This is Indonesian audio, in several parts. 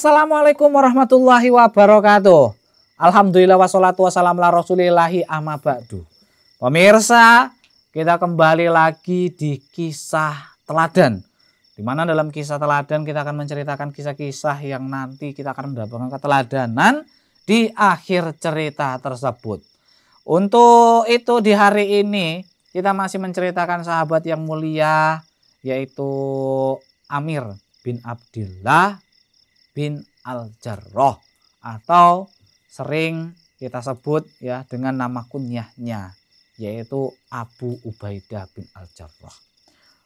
Assalamualaikum warahmatullahi wabarakatuh. Alhamdulillah wassalatu wassalamu ala rasulillahi amma ba'du. Pemirsa, kita kembali lagi di kisah teladan. Dimana dalam kisah teladan kita akan menceritakan kisah-kisah yang nanti kita akan mendapatkan keteladanan di akhir cerita tersebut. Untuk itu di hari ini kita masih menceritakan sahabat yang mulia yaitu Amir bin Abdullah bin al-Jarrah atau sering kita sebut ya dengan nama kunyahnya yaitu Abu Ubaidah bin Al-Jarrah.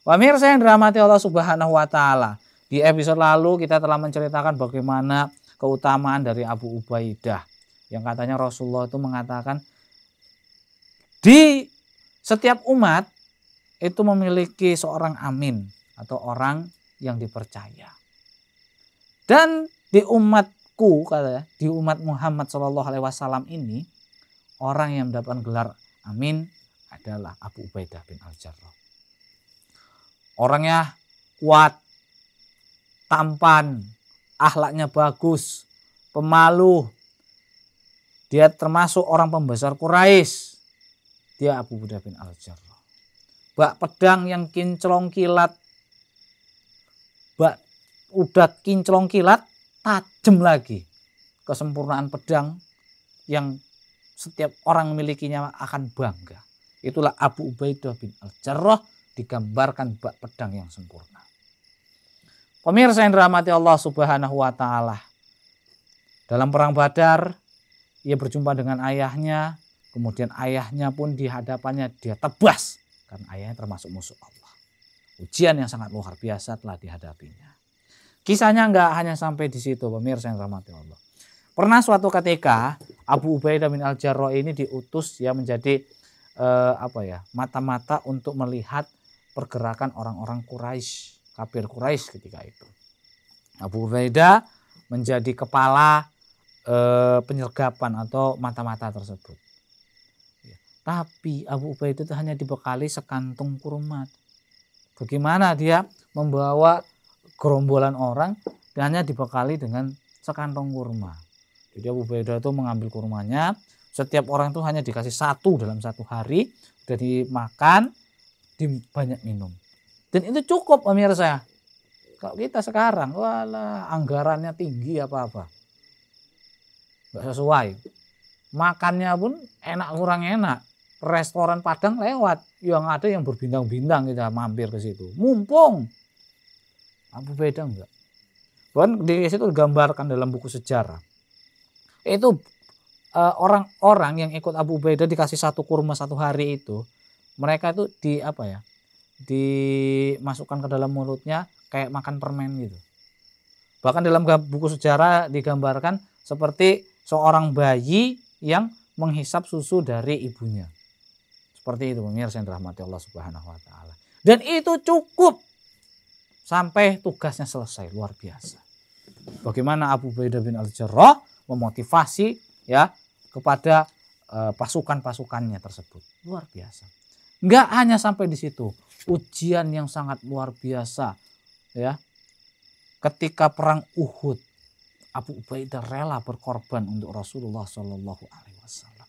Pemirsa yang dirahmati Allah Subhanahu wa taala, di episode lalu kita telah menceritakan bagaimana keutamaan dari Abu Ubaidah yang katanya Rasulullah itu mengatakan di setiap umat itu memiliki seorang amin atau orang yang dipercaya. Dan di umatku kata ya di umat Muhammad Shallallahu Alaihi Wasallam ini orang yang mendapatkan gelar Amin adalah Abu Ubaidah bin Al Jarrah. Orangnya kuat, tampan, ahlaknya bagus, pemalu. Dia termasuk orang pembesar Quraisy. Dia Abu Ubaidah bin Al Jarrah. Bak pedang yang kinclong kilat. Bak udah kinclong kilat tajam lagi kesempurnaan pedang yang setiap orang milikinya akan bangga. Itulah Abu Ubaidah bin Al-Jarrah digambarkan bak pedang yang sempurna. Pemirsa yang dirahmati Allah Subhanahu wa taala. Dalam perang Badar ia berjumpa dengan ayahnya, kemudian ayahnya pun di hadapannya dia tebas karena ayahnya termasuk musuh Allah. Ujian yang sangat luar biasa telah dihadapinya. Kisahnya nggak hanya sampai di situ, pemirsa yang rahmati Allah. Pernah suatu ketika Abu Ubaidah bin Al Jarrah ini diutus ya menjadi eh, apa ya mata-mata untuk melihat pergerakan orang-orang Quraisy, kafir Quraisy ketika itu. Abu Ubaidah menjadi kepala eh, penyergapan atau mata-mata tersebut. Ya, tapi Abu Ubaidah itu hanya dibekali sekantung kurma. Bagaimana dia membawa gerombolan orang dan hanya dibekali dengan sekantong kurma. Jadi Abu Ubaidah itu mengambil kurmanya. Setiap orang itu hanya dikasih satu dalam satu hari. Sudah dimakan, banyak minum. Dan itu cukup pemirsa. Kalau kita sekarang, wala anggarannya tinggi apa-apa. Gak sesuai. Makannya pun enak kurang enak. Restoran Padang lewat. Yang ada yang berbintang-bintang kita mampir ke situ. Mumpung apa beda enggak? Bahkan di situ digambarkan dalam buku sejarah. Itu eh, orang-orang uh, yang ikut Abu Beda dikasih satu kurma satu hari itu, mereka itu di apa ya? Dimasukkan ke dalam mulutnya kayak makan permen gitu. Bahkan dalam buku sejarah digambarkan seperti seorang bayi yang menghisap susu dari ibunya. Seperti itu pemirsa yang dirahmati Allah Subhanahu wa taala. Dan itu cukup sampai tugasnya selesai luar biasa. Bagaimana Abu Baidah bin Al-Jarrah memotivasi ya kepada eh, pasukan-pasukannya tersebut. Luar biasa. Enggak hanya sampai di situ. Ujian yang sangat luar biasa ya. Ketika perang Uhud, Abu Ubaidah rela berkorban untuk Rasulullah Shallallahu alaihi wasallam.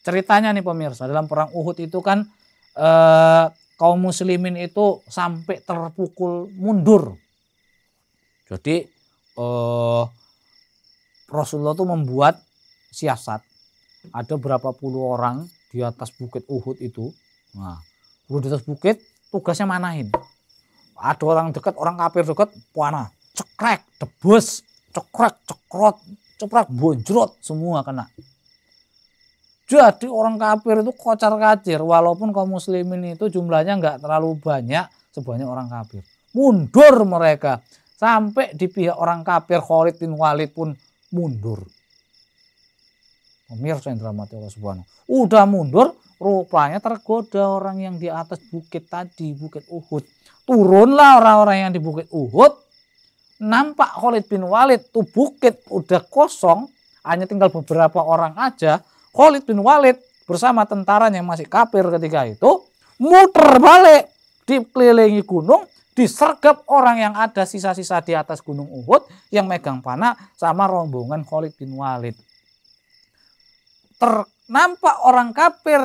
Ceritanya nih pemirsa, dalam perang Uhud itu kan eh, kaum muslimin itu sampai terpukul mundur. Jadi eh, Rasulullah itu membuat siasat. Ada berapa puluh orang di atas bukit Uhud itu. Nah, udah di atas bukit tugasnya manahin. Ada orang dekat, orang kafir dekat, puana, cekrek, debus, cekrek, cekrot, cekrek, bonjrot, semua kena. Jadi orang kafir itu kocar kacir walaupun kaum muslimin itu jumlahnya nggak terlalu banyak sebanyak orang kafir. Mundur mereka sampai di pihak orang kafir Khalid bin Walid pun mundur. Pemirsa yang dirahmati Allah Subhanahu. Udah mundur, rupanya tergoda orang yang di atas bukit tadi, bukit Uhud. Turunlah orang-orang yang di bukit Uhud. Nampak Khalid bin Walid tuh bukit udah kosong, hanya tinggal beberapa orang aja. Khalid bin Walid bersama tentaranya yang masih kafir ketika itu muter balik dikelilingi gunung disergap orang yang ada sisa-sisa di atas gunung Uhud yang megang panah sama rombongan Khalid bin Walid. Ternampak orang kafir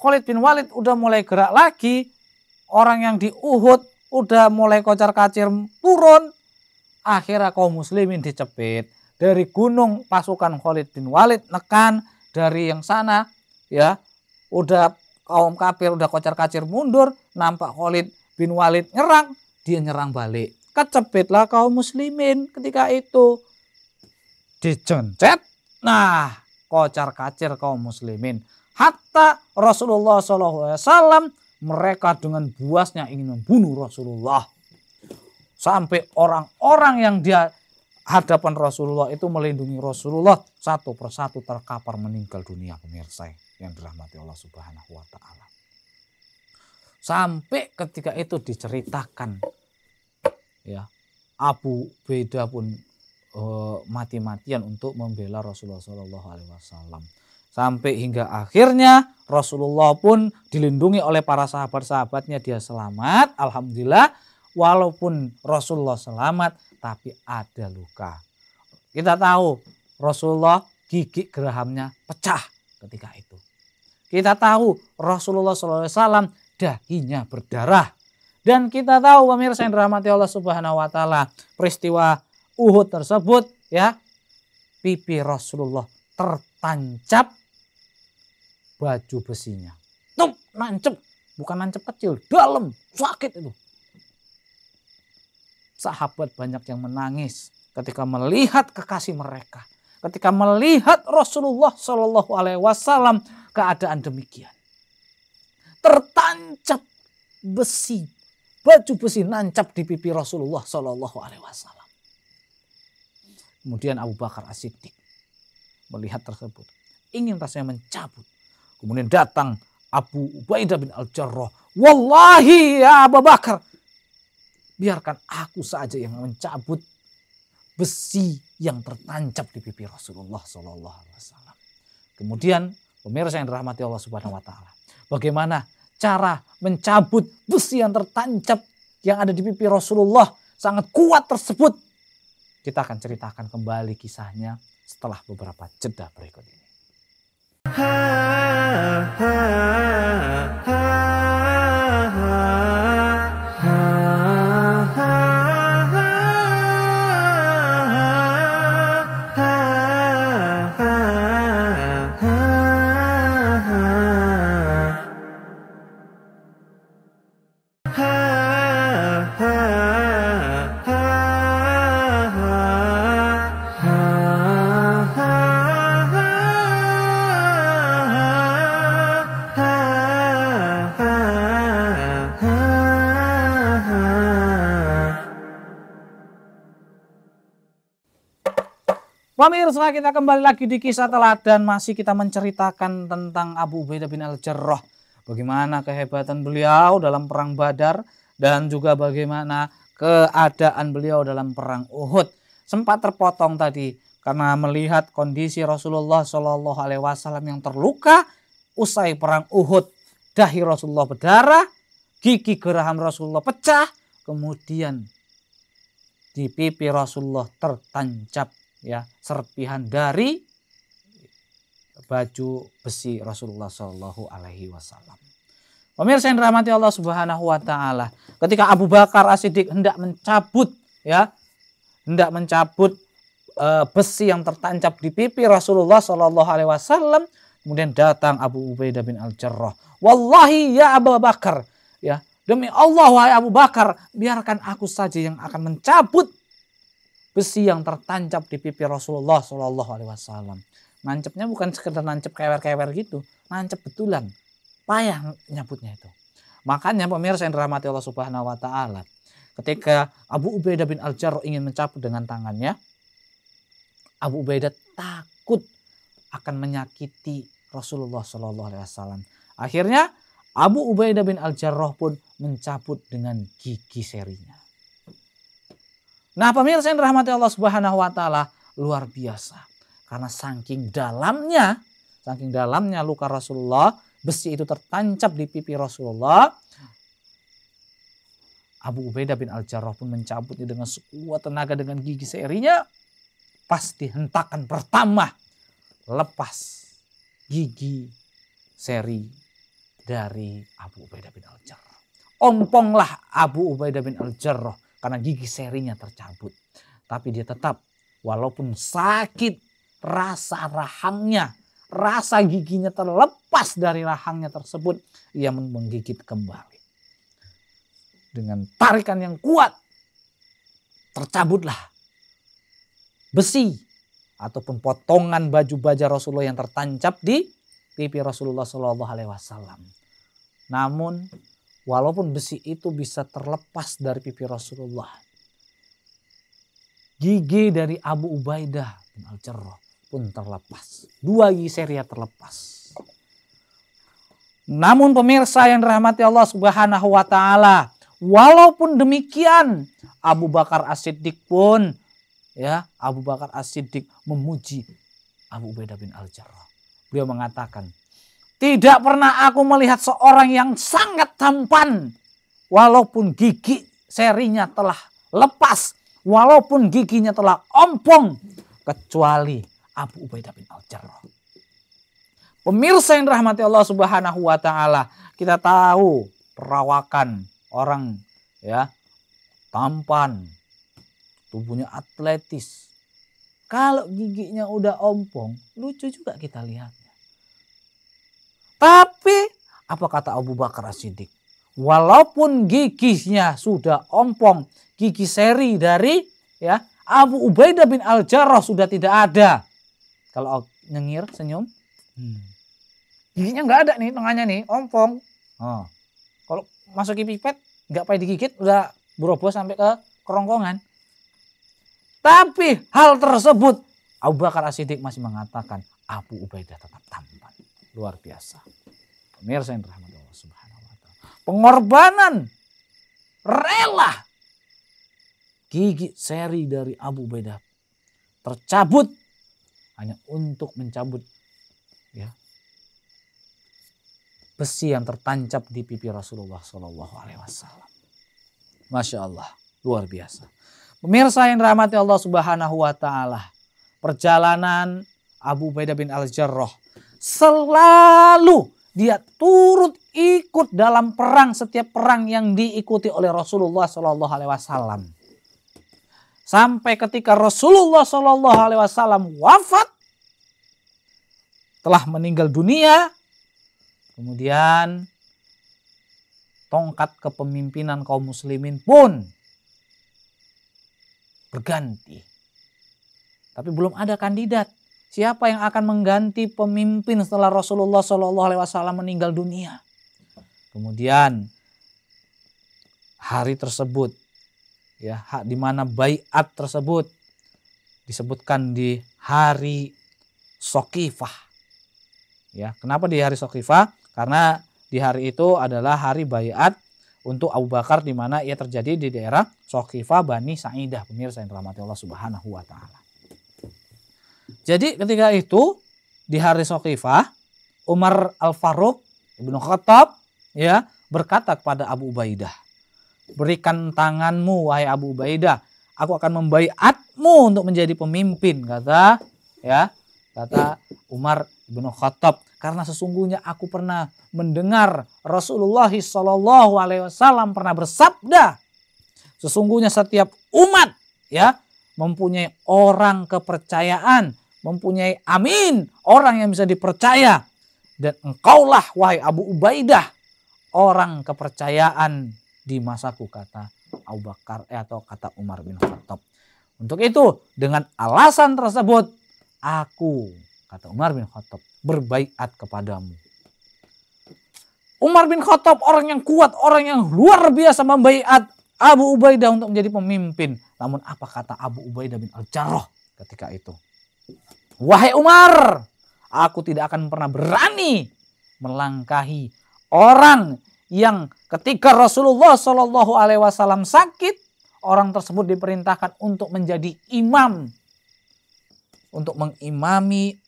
Khalid bin Walid udah mulai gerak lagi. Orang yang di Uhud udah mulai kocar kacir turun. Akhirnya kaum muslimin dicepit. Dari gunung pasukan Khalid bin Walid nekan dari yang sana ya udah kaum kafir udah kocar kacir mundur nampak Khalid bin Walid nyerang dia nyerang balik kecepitlah kaum muslimin ketika itu dicencet. nah kocar kacir kaum muslimin hatta Rasulullah SAW mereka dengan buasnya ingin membunuh Rasulullah sampai orang-orang yang dia hadapan Rasulullah itu melindungi Rasulullah satu persatu terkapar meninggal dunia pemirsa yang dirahmati Allah Subhanahu wa taala. Sampai ketika itu diceritakan ya Abu Beda pun uh, mati-matian untuk membela Rasulullah Shallallahu Alaihi Wasallam sampai hingga akhirnya Rasulullah pun dilindungi oleh para sahabat-sahabatnya dia selamat alhamdulillah walaupun Rasulullah selamat tapi ada luka. Kita tahu Rasulullah gigi gerahamnya pecah ketika itu. Kita tahu Rasulullah SAW dahinya berdarah. Dan kita tahu pemirsa yang dirahmati Allah Subhanahu wa taala, peristiwa Uhud tersebut ya pipi Rasulullah tertancap baju besinya. Tuh, nancep, bukan nancep kecil, dalam, sakit itu sahabat banyak yang menangis ketika melihat kekasih mereka, ketika melihat Rasulullah Shallallahu Alaihi Wasallam keadaan demikian. Tertancap besi, baju besi nancap di pipi Rasulullah Shallallahu Alaihi Wasallam. Kemudian Abu Bakar As Siddiq melihat tersebut, ingin rasanya mencabut. Kemudian datang Abu Ubaidah bin Al Jarrah, Wallahi ya Abu Bakar, biarkan aku saja yang mencabut besi yang tertancap di pipi Rasulullah Shallallahu Alaihi Wasallam. Kemudian pemirsa yang dirahmati Allah Subhanahu Wa Taala, bagaimana cara mencabut besi yang tertancap yang ada di pipi Rasulullah sangat kuat tersebut? Kita akan ceritakan kembali kisahnya setelah beberapa jeda berikut ini. Ha, ha. Pemirsa kita kembali lagi di kisah teladan masih kita menceritakan tentang Abu Ubaidah bin Al-Jarrah. Bagaimana kehebatan beliau dalam perang Badar dan juga bagaimana keadaan beliau dalam perang Uhud. Sempat terpotong tadi karena melihat kondisi Rasulullah Shallallahu alaihi wasallam yang terluka usai perang Uhud. Dahi Rasulullah berdarah, gigi geraham Rasulullah pecah, kemudian di pipi Rasulullah tertancap ya serpihan dari baju besi Rasulullah Shallallahu Alaihi Wasallam. Pemirsa yang dirahmati Allah Subhanahu Wa Taala, ketika Abu Bakar As Siddiq hendak mencabut ya hendak mencabut e, besi yang tertancap di pipi Rasulullah Shallallahu Alaihi Wasallam, kemudian datang Abu Ubaidah bin Al Jarrah. Wallahi ya Abu Bakar, ya demi Allah wahai Abu Bakar, biarkan aku saja yang akan mencabut besi yang tertancap di pipi Rasulullah Shallallahu Alaihi Wasallam. Nancapnya bukan sekedar nancap kewer-kewer gitu, nancap betulan. Payah nyabutnya itu. Makanya pemirsa yang dirahmati Allah Subhanahu wa taala, ketika Abu Ubaidah bin Al-Jarrah ingin mencabut dengan tangannya, Abu Ubaidah takut akan menyakiti Rasulullah Shallallahu alaihi wasallam. Akhirnya Abu Ubaidah bin Al-Jarrah pun mencabut dengan gigi serinya. Nah pemirsa yang dirahmati Allah subhanahu wa ta'ala luar biasa. Karena saking dalamnya, saking dalamnya luka Rasulullah, besi itu tertancap di pipi Rasulullah. Abu Ubaidah bin Al-Jarrah pun mencabutnya dengan sekuat tenaga dengan gigi seirinya. Pasti hentakan pertama lepas gigi seri dari Abu Ubaidah bin Al-Jarrah. Omponglah Abu Ubaidah bin Al-Jarrah karena gigi serinya tercabut. Tapi dia tetap walaupun sakit rasa rahangnya, rasa giginya terlepas dari rahangnya tersebut, ia menggigit kembali. Dengan tarikan yang kuat, tercabutlah besi ataupun potongan baju baja Rasulullah yang tertancap di pipi Rasulullah Shallallahu Alaihi Wasallam. Namun Walaupun besi itu bisa terlepas dari pipi Rasulullah. Gigi dari Abu Ubaidah bin Al-Jarrah pun terlepas. Dua gigi Seria terlepas. Namun pemirsa yang dirahmati Allah Subhanahu wa taala, walaupun demikian Abu Bakar As-Siddiq pun ya, Abu Bakar As-Siddiq memuji Abu Ubaidah bin Al-Jarrah. Beliau mengatakan, tidak pernah aku melihat seorang yang sangat tampan. Walaupun gigi serinya telah lepas. Walaupun giginya telah ompong. Kecuali Abu Ubaidah bin Al-Jarrah. Pemirsa yang dirahmati Allah Subhanahu wa taala, kita tahu perawakan orang ya tampan, tubuhnya atletis. Kalau giginya udah ompong, lucu juga kita lihat. Tapi apa kata Abu Bakar As-Siddiq? Walaupun gigisnya sudah ompong, gigi seri dari ya Abu Ubaidah bin Al-Jarrah sudah tidak ada. Kalau nyengir, senyum. Hmm. Giginya nggak ada nih tengahnya nih, ompong. Oh. Kalau masukin pipet, nggak payah digigit, udah berobos sampai ke kerongkongan. Tapi hal tersebut Abu Bakar As-Siddiq masih mengatakan Abu Ubaidah tetap tampil luar biasa. Pemirsa yang rahmat Allah subhanahu wa ta'ala. Pengorbanan rela gigi seri dari Abu Beda tercabut hanya untuk mencabut ya besi yang tertancap di pipi Rasulullah Shallallahu Alaihi Wasallam. Masya Allah, luar biasa. Pemirsa yang rahmati Allah Subhanahu Wa Taala, perjalanan Abu Beda bin Al Jarrah selalu dia turut ikut dalam perang setiap perang yang diikuti oleh Rasulullah Shallallahu Alaihi Wasallam. Sampai ketika Rasulullah Shallallahu Alaihi Wasallam wafat, telah meninggal dunia, kemudian tongkat kepemimpinan kaum muslimin pun berganti. Tapi belum ada kandidat Siapa yang akan mengganti pemimpin setelah Rasulullah Shallallahu Alaihi Wasallam meninggal dunia? Kemudian hari tersebut, ya, di mana bayat tersebut disebutkan di hari Sokifah. Ya, kenapa di hari Sokifah? Karena di hari itu adalah hari bayat untuk Abu Bakar di mana ia terjadi di daerah Sokifah Bani Sa'idah pemirsa yang dirahmati Allah Subhanahu wa taala. Jadi ketika itu di hari Sokifah, Umar Al-Faruq Ibnu Khattab ya berkata kepada Abu Ubaidah, "Berikan tanganmu wahai Abu Ubaidah, aku akan membaiatmu untuk menjadi pemimpin," kata ya, kata Umar Ibnu Khattab karena sesungguhnya aku pernah mendengar Rasulullah Shallallahu Alaihi Wasallam pernah bersabda sesungguhnya setiap umat ya mempunyai orang kepercayaan mempunyai amin, orang yang bisa dipercaya. Dan engkaulah wahai Abu Ubaidah, orang kepercayaan di masaku kata Abu Bakar eh, atau kata Umar bin Khattab. Untuk itu dengan alasan tersebut aku kata Umar bin Khattab berbaikat kepadamu. Umar bin Khattab orang yang kuat, orang yang luar biasa membaikat Abu Ubaidah untuk menjadi pemimpin. Namun apa kata Abu Ubaidah bin Al-Jarrah ketika itu? Wahai Umar, aku tidak akan pernah berani melangkahi orang yang ketika Rasulullah Shallallahu Alaihi Wasallam sakit, orang tersebut diperintahkan untuk menjadi imam, untuk mengimami,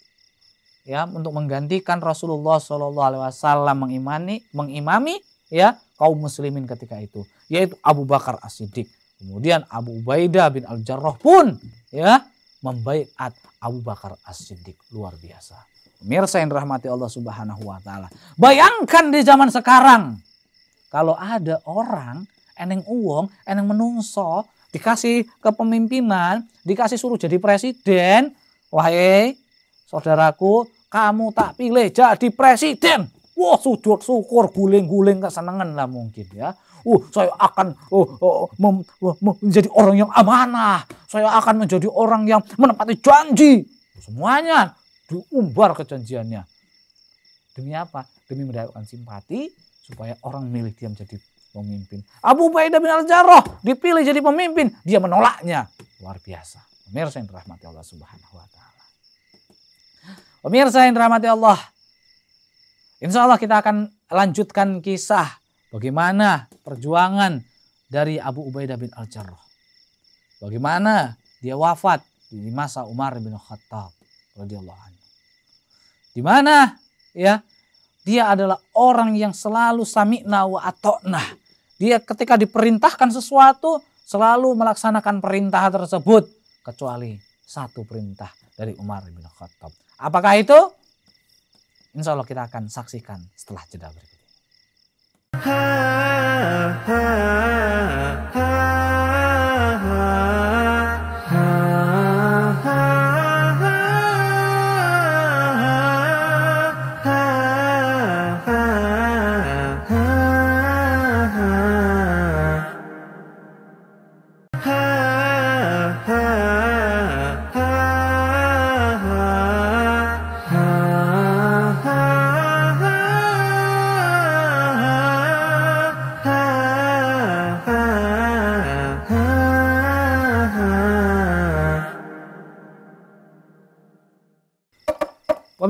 ya, untuk menggantikan Rasulullah Shallallahu Alaihi Wasallam mengimani, mengimami, ya, kaum muslimin ketika itu, yaitu Abu Bakar As Siddiq. Kemudian Abu Ubaidah bin Al Jarrah pun, ya, membaiat Abu Bakar As-Siddiq luar biasa. Pemirsa yang rahmati Allah Subhanahu wa taala. Bayangkan di zaman sekarang kalau ada orang eneng uong, eneng menungso, dikasih kepemimpinan, dikasih suruh jadi presiden, wahai saudaraku, kamu tak pilih jadi presiden. Wah, sujud syukur guling-guling kesenangan lah mungkin ya. Uh, saya akan uh, uh, mem, uh, menjadi orang yang amanah, saya akan menjadi orang yang menepati janji. Semuanya diumbar kejanjiannya. Demi apa? Demi mendapatkan simpati supaya orang milik dia menjadi pemimpin. Abu Ubaidah bin Al-Jarrah dipilih jadi pemimpin, dia menolaknya. Luar biasa. Pemirsa yang dirahmati Allah Subhanahu wa taala. Pemirsa yang dirahmati Allah. Insya Allah kita akan lanjutkan kisah Bagaimana perjuangan dari Abu Ubaidah bin Al-Jarrah. Bagaimana dia wafat di masa Umar bin Khattab radhiyallahu Di mana ya dia adalah orang yang selalu sami'na wa atokna. Dia ketika diperintahkan sesuatu selalu melaksanakan perintah tersebut kecuali satu perintah dari Umar bin Khattab. Apakah itu? Insya Allah kita akan saksikan setelah jeda berikut. ha, ha. ha.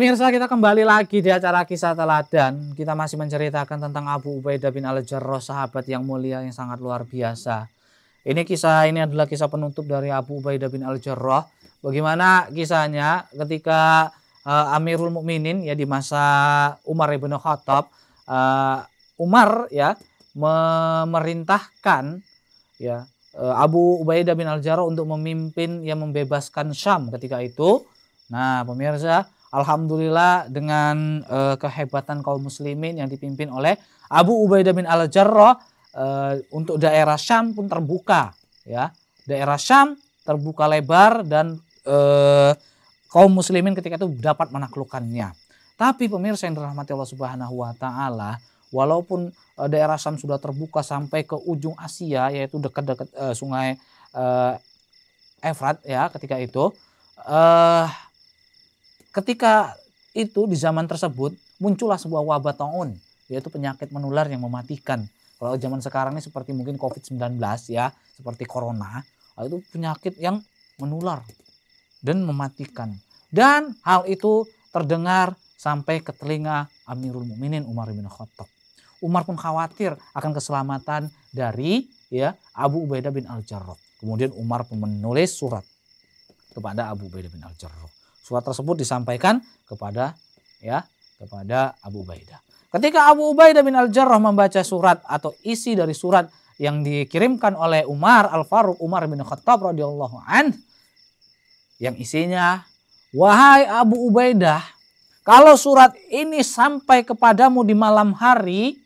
Pemirsa kita kembali lagi di acara kisah teladan. Kita masih menceritakan tentang Abu Ubaidah bin Al-Jarrah sahabat yang mulia yang sangat luar biasa. Ini kisah ini adalah kisah penutup dari Abu Ubaidah bin Al-Jarrah. Bagaimana kisahnya ketika uh, Amirul Mukminin ya di masa Umar ibn Khattab uh, Umar ya memerintahkan ya uh, Abu Ubaidah bin Al-Jarrah untuk memimpin yang membebaskan Syam ketika itu. Nah, pemirsa, Alhamdulillah dengan uh, kehebatan kaum muslimin yang dipimpin oleh Abu Ubaidah bin Al-Jarrah uh, untuk daerah Syam pun terbuka ya. Daerah Syam terbuka lebar dan uh, kaum muslimin ketika itu dapat menaklukkannya. Tapi pemirsa yang dirahmati Allah Subhanahu wa taala, walaupun uh, daerah Syam sudah terbuka sampai ke ujung Asia yaitu dekat-dekat uh, sungai uh, Efrat ya ketika itu uh, Ketika itu di zaman tersebut muncullah sebuah wabah taun yaitu penyakit menular yang mematikan. Kalau zaman sekarang ini seperti mungkin COVID-19 ya, seperti corona, itu penyakit yang menular dan mematikan. Dan hal itu terdengar sampai ke telinga Amirul Mukminin Umar bin Khattab. Umar pun khawatir akan keselamatan dari ya Abu Ubaidah bin Al-Jarrah. Kemudian Umar pun menulis surat kepada Abu Ubaidah bin Al-Jarrah. Surat tersebut disampaikan kepada ya kepada Abu Ubaidah. Ketika Abu Ubaidah bin Al-Jarrah membaca surat atau isi dari surat yang dikirimkan oleh Umar Al-Faruq Umar bin Khattab radhiyallahu an yang isinya wahai Abu Ubaidah kalau surat ini sampai kepadamu di malam hari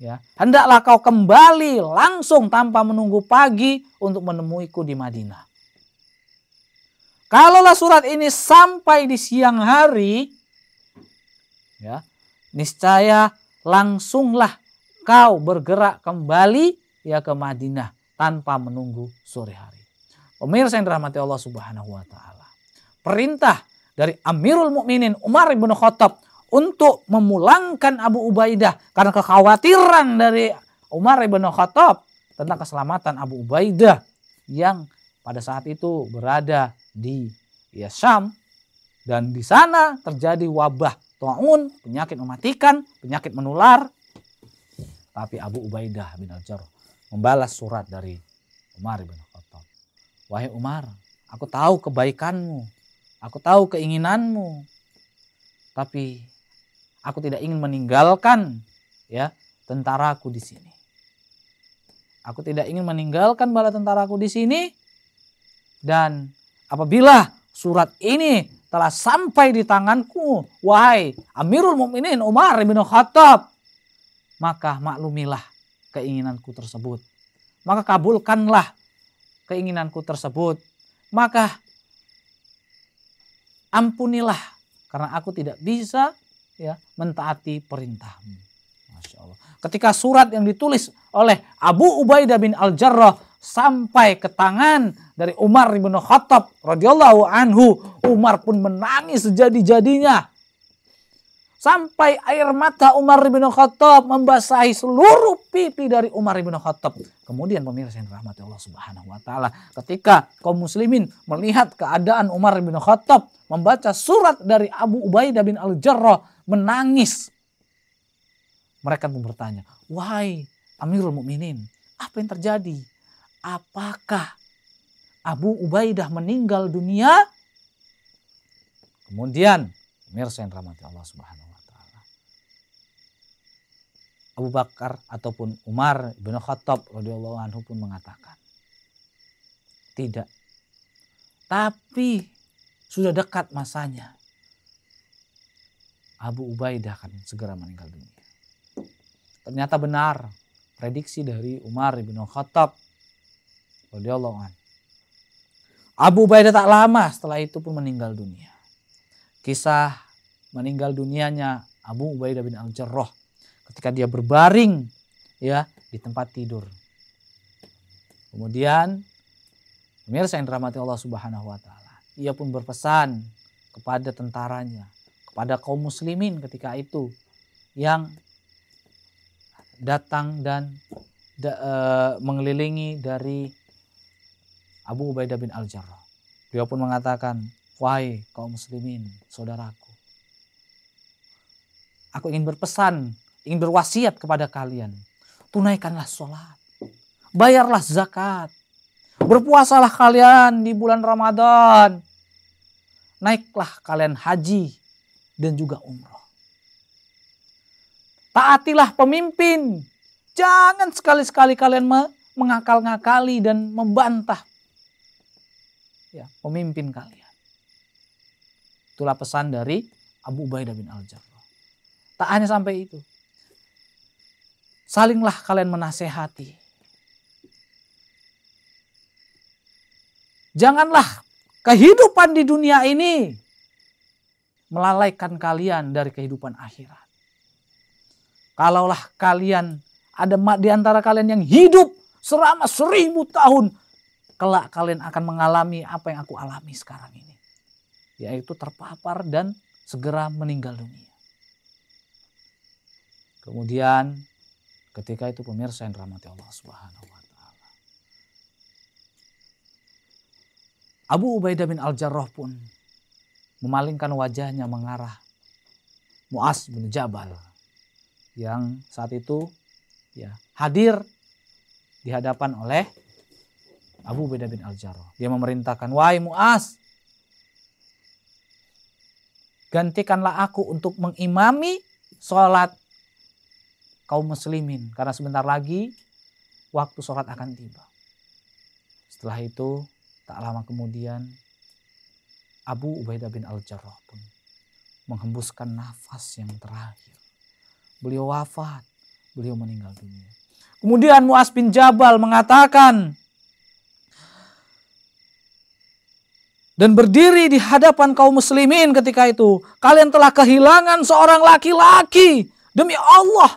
ya hendaklah kau kembali langsung tanpa menunggu pagi untuk menemuiku di Madinah Kalaulah surat ini sampai di siang hari, ya, niscaya langsunglah kau bergerak kembali ya ke Madinah tanpa menunggu sore hari. Pemirsa yang dirahmati Allah Subhanahu wa taala. Perintah dari Amirul Mukminin Umar bin Khattab untuk memulangkan Abu Ubaidah karena kekhawatiran dari Umar bin Khattab tentang keselamatan Abu Ubaidah yang pada saat itu berada di ya dan di sana terjadi wabah taun, penyakit mematikan, penyakit menular. Tapi Abu Ubaidah bin Al-Jarrah membalas surat dari Umar bin Khattab. Wahai Umar, aku tahu kebaikanmu, aku tahu keinginanmu. Tapi aku tidak ingin meninggalkan ya tentaraku di sini. Aku tidak ingin meninggalkan bala tentaraku di sini dan apabila surat ini telah sampai di tanganku, wahai Amirul Mukminin Umar bin Khattab, maka maklumilah keinginanku tersebut. Maka kabulkanlah keinginanku tersebut. Maka ampunilah karena aku tidak bisa ya mentaati perintahmu. Masya Allah. Ketika surat yang ditulis oleh Abu Ubaidah bin Al-Jarrah sampai ke tangan dari Umar bin Khattab radhiyallahu anhu. Umar pun menangis sejadi-jadinya. Sampai air mata Umar bin Khattab membasahi seluruh pipi dari Umar bin Khattab. Kemudian pemirsa yang dirahmati Allah Subhanahu wa taala, ketika kaum muslimin melihat keadaan Umar bin Khattab membaca surat dari Abu Ubaidah bin Al-Jarrah menangis. Mereka pun bertanya, "Wahai Amirul Mukminin, apa yang terjadi?" apakah Abu Ubaidah meninggal dunia? Kemudian, pemirsa yang rahmati Allah Subhanahu wa taala. Abu Bakar ataupun Umar bin Khattab radhiyallahu anhu pun mengatakan, "Tidak. Tapi sudah dekat masanya. Abu Ubaidah akan segera meninggal dunia." Ternyata benar prediksi dari Umar bin Khattab radhiyallahu an. Abu Ubaidah tak lama setelah itu pun meninggal dunia. Kisah meninggal dunianya Abu Ubaidah bin Al-Jarrah ketika dia berbaring ya di tempat tidur. Kemudian pemirsa yang dirahmati Allah Subhanahu wa taala, ia pun berpesan kepada tentaranya, kepada kaum muslimin ketika itu yang datang dan da, e, mengelilingi dari Abu Ubaidah bin Al-Jarrah. Beliau pun mengatakan, wahai kaum muslimin, saudaraku. Aku ingin berpesan, ingin berwasiat kepada kalian. Tunaikanlah sholat, bayarlah zakat, berpuasalah kalian di bulan Ramadan. Naiklah kalian haji dan juga umroh. Taatilah pemimpin. Jangan sekali-sekali kalian mengakal-ngakali dan membantah ya, pemimpin kalian. Itulah pesan dari Abu Ubaidah bin Al-Jarrah. Tak hanya sampai itu. Salinglah kalian menasehati. Janganlah kehidupan di dunia ini melalaikan kalian dari kehidupan akhirat. Kalaulah kalian ada di antara kalian yang hidup selama seribu tahun kelak kalian akan mengalami apa yang aku alami sekarang ini. Yaitu terpapar dan segera meninggal dunia. Kemudian ketika itu pemirsa yang dirahmati Allah Subhanahu wa taala. Abu Ubaidah bin Al-Jarrah pun memalingkan wajahnya mengarah Muas bin Jabal yang saat itu ya hadir hadapan oleh Abu Beda bin Al-Jarrah. Dia memerintahkan, wahai Mu'az, gantikanlah aku untuk mengimami sholat kaum muslimin. Karena sebentar lagi waktu sholat akan tiba. Setelah itu tak lama kemudian Abu Ubaidah bin Al-Jarrah pun menghembuskan nafas yang terakhir. Beliau wafat, beliau meninggal dunia. Kemudian Muas bin Jabal mengatakan, dan berdiri di hadapan kaum muslimin ketika itu. Kalian telah kehilangan seorang laki-laki. Demi Allah,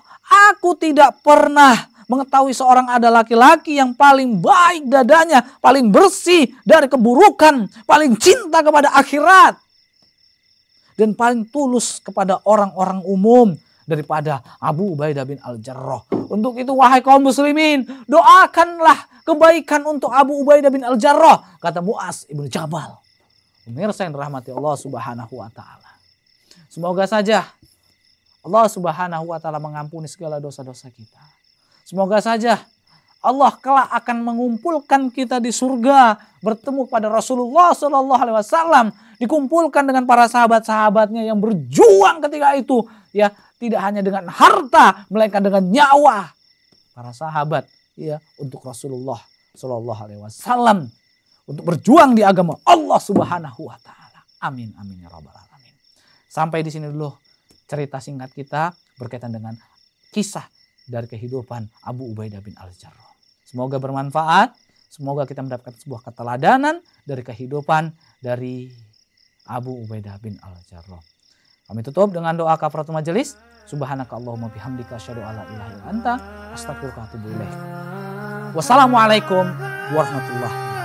aku tidak pernah mengetahui seorang ada laki-laki yang paling baik dadanya, paling bersih dari keburukan, paling cinta kepada akhirat. Dan paling tulus kepada orang-orang umum daripada Abu Ubaidah bin Al-Jarrah. Untuk itu wahai kaum muslimin, doakanlah kebaikan untuk Abu Ubaidah bin Al-Jarrah, kata Muaz ibnu Jabal. Pemirsa yang dirahmati Allah Subhanahu wa taala. Semoga saja Allah Subhanahu wa taala mengampuni segala dosa-dosa kita. Semoga saja Allah kelak akan mengumpulkan kita di surga bertemu pada Rasulullah Shallallahu Alaihi Wasallam dikumpulkan dengan para sahabat-sahabatnya yang berjuang ketika itu ya tidak hanya dengan harta melainkan dengan nyawa para sahabat ya untuk Rasulullah Shallallahu Alaihi Wasallam untuk berjuang di agama Allah Subhanahu wa taala. Amin amin ya rabbal alamin. Sampai di sini dulu cerita singkat kita berkaitan dengan kisah dari kehidupan Abu Ubaidah bin Al-Jarrah. Semoga bermanfaat, semoga kita mendapatkan sebuah keteladanan dari kehidupan dari Abu Ubaidah bin Al-Jarrah. Kami tutup dengan doa kafaratul majelis. Subhanaka Allahumma bihamdika asyhadu alla ilaha illa anta astaghfiruka wa atubu ilaik. Wassalamualaikum warahmatullahi wabarakatuh.